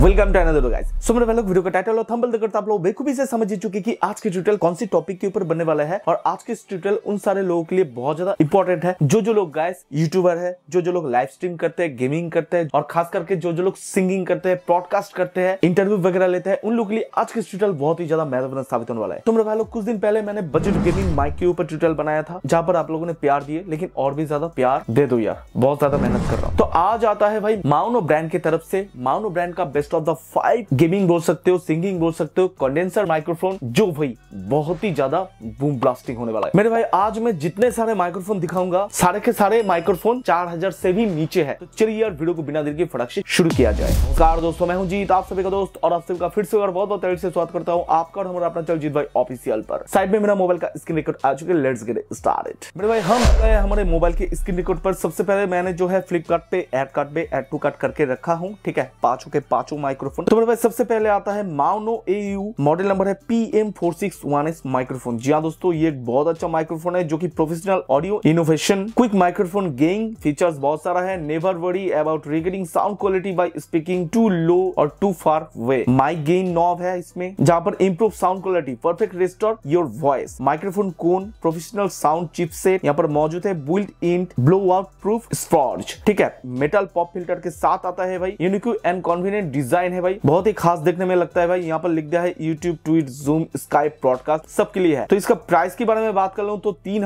welcome to another guys so मेरे लोग video का टाइटल और थंबनेल देखकर तो आप लोग बेखूबी से समझ ही चुके कि आज के ट्यूटोरियल कौन सी टॉपिक के ऊपर बनने वाला है और आज के ट्यूटोरियल उन सारे लोगों के लिए बहुत ज्यादा इंपॉर्टेंट है जो जो लोग गाइस यूट्यूबर है जो जो लोग लाइव स्ट्रीम करते हैं गेमिंग करते हैं और खास करके जो जो लोग सिंगिंग करते हैं ब्रॉडकास्ट करते हैं इंटरव्यू वगैरह लेते हैं उन लोग के लिए आज के ट्यूटोरियल बहुत ही ज्यादा महत्वपूर्ण साबित होने वाला है तो मेरे भाई लोग कुछ दिन पहले मैंने बजट गेमिंग माइक के ऊपर ट्यूटोरियल बनाया था जहाँ पर आप लोगों ने प्यार दिए लेकिन और भी ज्यादा प्यार दे दो यार बहुत ज्यादा मेहनत कर रहा हूँ तो आज आता है भाई माउनो ब्रांड की तरफ से माउनो ब्रांड का best best of the five gaming बोल सकते हो सिंगिंग बोल सकते हो कंडेंसर माइक्रोफोन जो भाई बहुत ही ज्यादा बूम ब्लास्टिंग होने वाला है मेरे भाई आज मैं जितने सारे माइक्रोफोन दिखाऊंगा सारे के सारे माइक्रोफोन चार से भी नीचे है तो चलिए यार वीडियो को बिना देर के फटक से शुरू किया जाए नमस्कार दोस्तों मैं हूँ जीत आप सभी का दोस्त और आप सभी का फिर से बहुत बहुत तरीके से स्वागत करता हूँ आपका और हमारा अपना चल जीत भाई ऑफिसियल पर साइड में मेरा मोबाइल का स्क्रीन रिकॉर्ड आ चुके लेट्स गेट स्टार्टेड मेरे भाई हम हमारे मोबाइल के स्क्रीन रिकॉर्ड पर सबसे पहले मैंने जो है फ्लिपकार्ट पे एड कार्ड पे एड टू कार्ड करके रखा हूँ ठीक है पांचों के पांचों टू माइक्रोफोन तो मेरे भाई सबसे पहले आता है माउनो ए मॉडल नंबर है P M four six one S microphone जी हाँ दोस्तों ये एक बहुत अच्छा माइक्रोफोन है जो कि professional audio innovation quick microphone gain features बहुत सारा है never worry about regarding sound quality by speaking too low और too far way mic gain knob है इसमें जहां पर improve sound quality perfect restore your voice microphone cone professional sound chip chipset यहाँ पर मौजूद है built in blow out proof sponge ठीक है मेटल पॉप फिल्टर के साथ आता है भाई यूनिक्यू एंड कॉन्वीनियंट डिजाइन है भाई बहुत ही खास देखने में लगता है भाई यहाँ पर लिख दिया है YouTube tweet zoom Skype broadcast सबके लिए है तो इसका प्राइस के बारे में बात कर लू तो तीन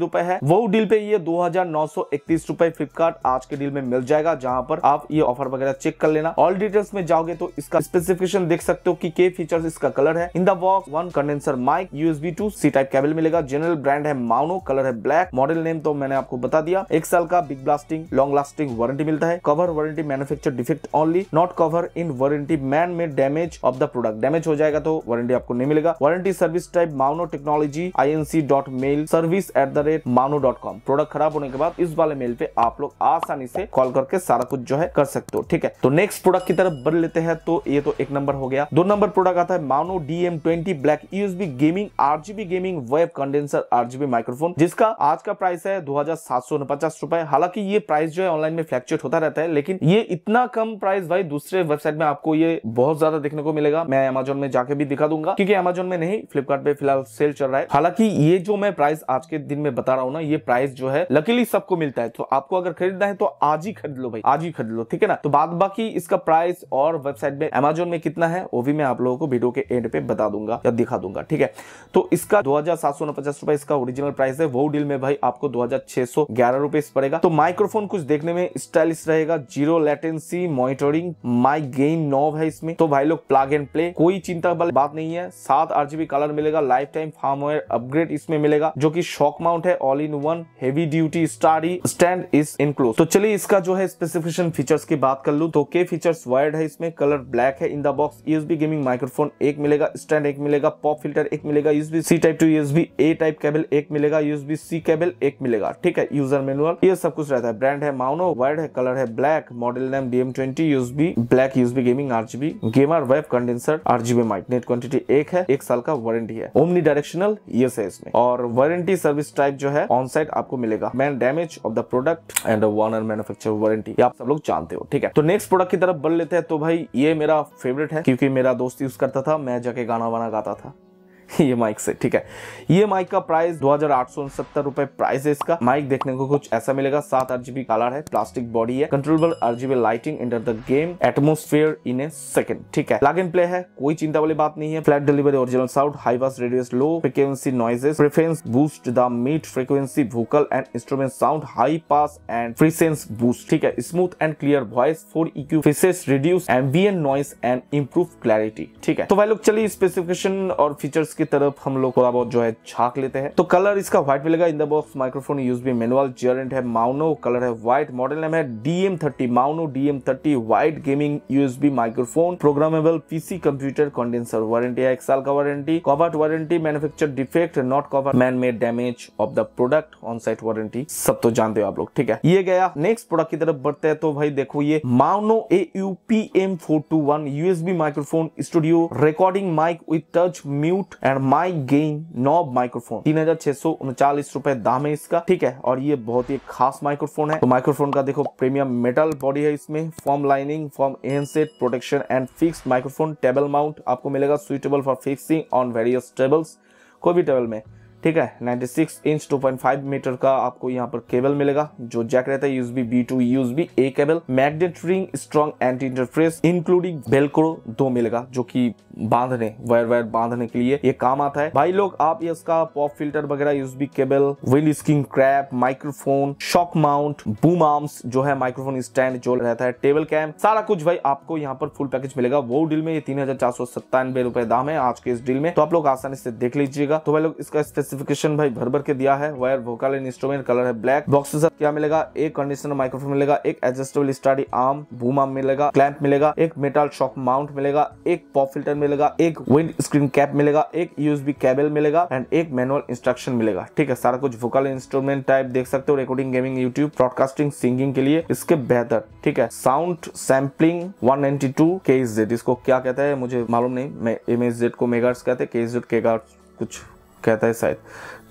रुपए है वो डील पे ये दो रुपए फ्लिपकार्ट आज के डील में मिल जाएगा जहाँ पर आप ये ऑफर वगैरह चेक कर लेना ऑल डिटेल्स में जाओगे तो इसका स्पेसिफिकेशन देख सकते हो कि के फीचर्स इसका कलर है in the box one condenser mic USB to C type cable मिलेगा जनरल ब्रांड है माउनो कलर है ब्लैक मॉडल नेम तो मैंने आपको बता दिया एक साल का big blasting long lasting warranty मिलता है cover warranty manufacture defect only not cover in warranty man made damage of the product damage हो जाएगा तो वारंटी आपको नहीं मिलेगा warranty service type Maono technology I N C dot mail service at the rate Maono dot com product खराब होने के बाद इस वाले मेल पे आप लोग आसानी से कॉल करके सारा कुछ जो है कर सकते हो ठीक है तो नेक्स्ट प्रोडक्ट की तरफ बढ़ लेते हैं तो ये तो एक नंबर हो गया दो नंबर प्रोडक्ट आता है Maono DM twenty black USB gaming RGB gaming web condenser RGB microphone जिसका आज का प्राइस है दो हजार सात सौ पचास रुपए हालांकि ये प्राइस जो है ऑनलाइन में फ्लैक्चुएट होता रहता है लेकिन ये इतना कम प्राइस भाई दूसरे वेबसाइट में आपको ये बहुत ज्यादा देखने को मिलेगा मैं अमेजोन में जाके भी दिखा दूंगा क्योंकि अमेजोन में नहीं फ्लिपकार्ट फिलहाल सेल चल रहा है हालांकि ये जो मैं प्राइस आज के दिन में बता रहा हूँ ना ये प्राइस जो है लकीली सबको मिलता है तो आपको अगर खरीदना है तो आज ही खरीद लो भाई आज ही खरीद लो ठीक है ना तो बाद बाकी इसका प्राइस और वेबसाइट में अमेजोन में कितना है वो भी मैं आप लोगों को वीडियो के एंड पे बता दूंगा या दिखा दूंगा ठीक है तो इसका दो हजार इसका ओरिजिनल प्राइस है वो डील में भाई आपको दो पड़ेगा तो माइक्रोफोन कुछ देखने में स्टाइलिश रहेगा zero latency monitoring mic gain knob है इसमें तो भाई लोग प्लग एंड प्ले कोई चिंता वाली बात नहीं है सात आरजीबी कलर मिलेगा लाइफ टाइम फार्म अपग्रेड इसमें मिलेगा जो की शॉक माउंट है all in one heavy duty sturdy stand is enclose तो चलिए इसका जो है स्पेसिफिकेशन फीचर्स की बात कर लू तो के फीचर्स वायर्ड है इसमें कलर ब्लैक है in the box USB gaming microphone एक मिलेगा स्टैंड एक मिलेगा पॉप फिल्टर एक मिलेगा USB C type to USB A type cable एक मिलेगा यूएसबी सी केबल एक मिलेगा ठीक है यूजर मैनुअल ये सब कुछ रहता है ब्रांड है माउनो वायर्ड है कलर है black model name DM twenty RGB black USB gaming RGB gamer web condenser RGB mic net quantity एक है एक साल का वारंटी है ओमनी डायरेक्शनल यस है इसमें और वारंटी सर्विस टाइप जो है ऑन साइट आपको मिलेगा man damage of the product and warranty manufacture warranty आप सब लोग जानते हो ठीक है तो नेक्स्ट प्रोडक्ट की तरफ बढ़ लेते हैं तो भाई ये मेरा फेवरेट है क्योंकि मेरा दोस्त यूज करता था मैं जाके गाना वाना गाता था ये माइक से ठीक है ये माइक का प्राइस दो हजार रुपए प्राइस है इसका माइक देखने को कुछ ऐसा मिलेगा सात आरजीबी कलर है प्लास्टिक बॉडी है controllable RGB lighting enter the game atmosphere in a second ठीक है प्लग एंड प्ले है कोई चिंता वाली बात नहीं है flat delivery original sound high radius low frequency noises preference boost the mid frequency vocal and instrument sound high pass and presence boost ठीक है smooth and clear voice four EQ phases reduce ambient noise and improve clarity ठीक है तो भाई लोग चलिए specification और features की तरफ हम लोग थोड़ा बहुत जो है छाक लेते हैं तो कलर इसका व्हाइट मिलेगा इन द बॉक्स माइक्रोफोन भी मेनुअल जेरेंट है माउनो कलर है व्हाइट मॉडल नेम है DM thirty Maono DM thirty white gaming USB microphone programmable PC computer condenser warranty है एक साल का warranty covered warranty manufacture defect not cover man made damage of the product on site warranty सब तो जानते हो आप लोग ठीक है ये गया नेक्स्ट प्रोडक्ट की तरफ बढ़ते हैं तो भाई देखो ये Maono A U P M four two one USB microphone studio recording mic with touch mute and mic gain knob microphone तीन हजार छह सौ उनचालीस रुपए दाम है इसका ठीक है और ये बहुत ही खास माइक्रोफोन है तो माइक्रोफोन का देखो प्रीमियम मेटल बॉडी है इसमें foam lining foam inset protection and fix microphone table mount आपको मिलेगा suitable for fixing on various tables कोई भी टेबल में ठीक है 96 इंच 2.5 मीटर का आपको यहाँ पर केबल मिलेगा जो जैक रहता है USB B to use B A cable magnet ring strong anti interference including velcro दो मिलेगा जो कि बांधने वायर वायर बांधने के लिए ये काम आता है भाई लोग आप इसका पॉप फिल्टर वगैरह यूएसबी केबल विल screen cap microphone shock mount boom arms जो है माइक्रोफोन स्टैंड जो रहता है टेबल कैम सारा कुछ भाई आपको यहाँ पर फुल पैकेज मिलेगा वो डील में ये तीन रुपए दाम है आज के इस डील में तो आप लोग आसानी से देख लीजिएगा तो भाई लोग इसका स्पेसिफिक स्पेसिफिकेशन भाई भर भर के दिया है wire vocal and instrument colour है ब्लैक बॉक्स क्या मिलेगा एक कंडीशनर माइक्रोफोन मिलेगा एक adjustable study arm boom arm मिलेगा क्लैंप मिलेगा एक मेटल शॉक माउंट मिलेगा एक पॉप फिल्टर मिलेगा एक विंड स्क्रीन कैप मिलेगा एक यूएसबी केबल मिलेगा एंड एक मैनुअल इंस्ट्रक्शन मिलेगा ठीक है सारा कुछ वोकल इंस्ट्रूमेंट टाइप देख सकते हो recording gaming YouTube broadcasting singing के लिए इसके बेहतर ठीक है साउंड सैम्पलिंग 192 KZ इसको क्या कहता है मुझे मालूम नहीं मैं MSZ को मेगा कहते हैं KZ कुछ कहता है शायद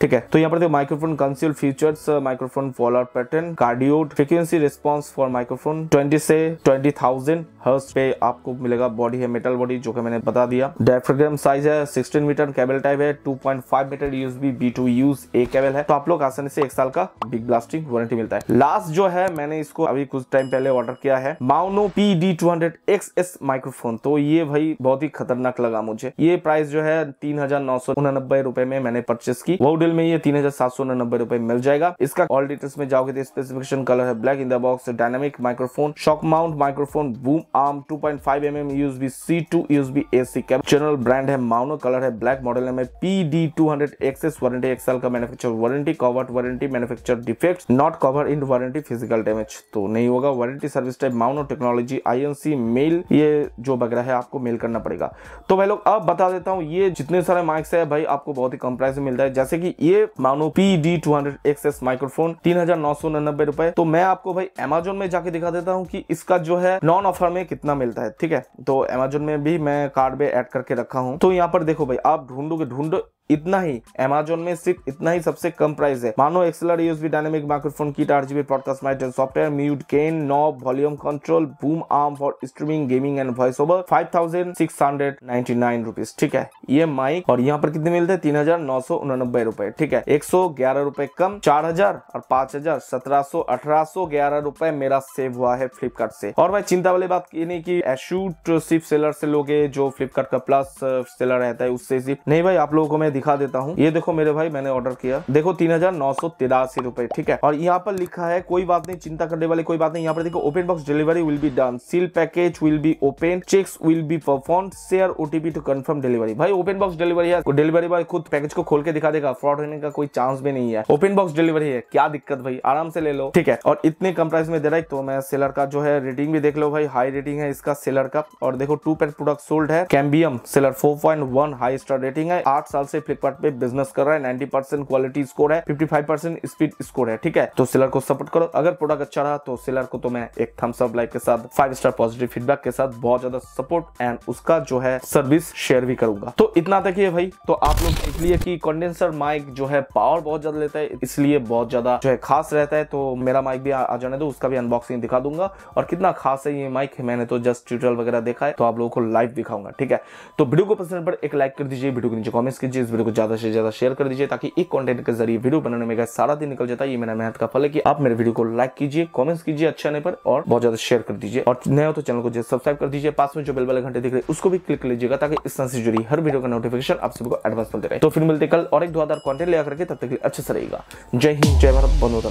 ठीक है तो यहाँ पर देखो माइक्रोफोन कंसियल features microphone follower pattern cardioid frequency response for microphone twenty से ट्वेंटी थाउजेंड हर्स पे आपको मिलेगा बॉडी है मेटल बॉडी जो कि मैंने बता दिया डायफ्रेग्राम साइज है सिक्सटीन मीटर केबल टाइप है two point five metre USB B to use A cable है तो आप लोग आसानी से एक साल का बिग ब्लास्टिंग वारंटी मिलता है लास्ट जो है मैंने इसको अभी कुछ टाइम पहले ऑर्डर किया है Maono P D two hundred X S microphone तो ये भाई बहुत ही खतरनाक लगा मुझे ये प्राइस जो है तीन हजार नौ सौ उनानब्बे रुपए में मैंने परचेस की वो मॉडल में ये तीन हजार सात सौ नब्बे रुपए मिल जाएगा इसका ऑल डिटेल्स में जाओगे तो स्पेसिफिकेशन कलर है black in the box dynamic microphone shock mount microphone boom arm 2.5 point five M M use B C to use B A C cap general brand है माउनो कलर है black model में P D two hundred XS warranty एक साल का manufacture warranty covered warranty manufacture defect not cover in warranty physical damage तो नहीं होगा warranty service type Maono technology I N C mail ये जो वगैरह है आपको मेल करना पड़ेगा तो भाई लोग अब बता देता हूँ ये जितने सारे माइक्स है भाई आपको बहुत ही कम प्राइस में मिलता है जैसे कि ये Maono P D two hundred S microphone तीन हजार नौ सौ नब्बे रुपए तो मैं आपको भाई अमेजोन में जाके दिखा देता हूँ कि इसका जो है नॉन ऑफर में कितना मिलता है ठीक है तो अमेजोन में भी मैं कार्ड में एड करके रखा हूँ तो यहाँ पर देखो भाई आप ढूंढोगे ढूंढो इतना ही अमेजोन में सिर्फ इतना ही सबसे कम प्राइस है Maono XLR USB dynamic microphone kit RGB podcast mixer software mute gain knob volume control boom arm for streaming gaming and voice over five thousand six hundred ninety nine rupees ठीक है ये mic और यहाँ पर कितने मिलते हैं तीन हजार नौ सौ उनानबे रुपए ठीक है एक सौ ग्यारह रुपए कम चार हजार और पांच हजार सत्रह सौ अठारह सौ ग्यारह रुपए मेरा सेव हुआ है फ्लिपकार्ट से और भाई चिंता वाली बात ये नहीं की एशूट सिर्फ सेलर से लोगे जो फ्लिपकार्ट का प्लस सेलर रहता है उससे सिर्फ नहीं भाई आप लोगों को दिखा देता हूँ ये देखो मेरे भाई मैंने ऑर्डर किया देखो तीन हजार नौ सौ तिरासी रुपए ठीक है और यहाँ पर लिखा है कोई बात नहीं चिंता करने वाली कोई बात नहीं यहाँ पर देखो open box delivery will be done seal package will be open check will be perform share OTP to confirm delivery भाई ओपन बॉक्स डिलीवरी है डिलीवरी बॉय खुद पैकेज को खोल के दिखा देगा फ्रॉड होने का कोई चांस भी नहीं है ओपन बॉक्स डिलीवरी है क्या दिक्कत भाई आराम से ले लो ठीक है और इतने कम प्राइस में दे रहा है तो मैं सेलर का जो है रेटिंग भी देख लो भाई हाई रेटिंग है इसका सेलर का और देखो टू पैक प्रोडक्ट सोल्ड है Cambium seller 4.1 high star rating है आठ साल से फ्लिपकार्ट पे बिजनेस कर रहा है नाइनटी परसेंट क्वालिटी स्कोर है fifty five percent speed score है ठीक है तो सेलर को सपोर्ट करो अगर प्रोडक्ट अच्छा रहा तो सेलर को तो मैं एक थम्स अप लाइक के साथ फाइव स्टार पॉजिटिव फीडबैक के साथ बहुत ज्यादा सपोर्ट एंड उसका जो है सर्विस शेयर भी करूंगा तो इतना तक ही भाई तो आप लोग इसलिए की कंडेंसर माइक जो है पावर बहुत ज्यादा लेता है इसलिए बहुत ज्यादा जो है खास रहता है तो मेरा माइक भी आ जाने दो उसका भी अनबॉक्सिंग दिखा दूंगा और कितना खास है ये माइक मैंने तो जस्ट ट्यूटोरियल वगैरह देखा है तो आप लोगों को लाइव दिखाऊंगा ठीक है तो वीडियो को पसंद पर एक लाइक कर दीजिए वीडियो के नीचे कॉमेंट्स कीजिए इस वीडियो को ज़्यादा से ज़्यादा शेयर कर दीजिए ताकि एक कंटेंट के जरिए वीडियो बनाने में सारा दिन निकल जाता है ये मेरा मेहनत का फल है कि आप मेरे वीडियो को लाइक कीजिए कमेंट्स कीजिए अच्छा आने पर और बहुत ज़्यादा शेयर कर दीजिए और नया हो तो चैनल को सब्सक्राइब कर दीजिए पास में जो बेल वाले घंटे दिख रहे उसको भी क्लिक लीजिएगा ताकि इस तरह से जुड़ी हर वीडियो का नोटिफिकेशन आप सबको एडवांस मिलते रहे तो फिर मिलते कल और एक हजार कॉन्टेंट लिया करके तब तक अच्छे से रहेगा जय हिंद जय भारत बंधु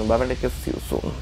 बाय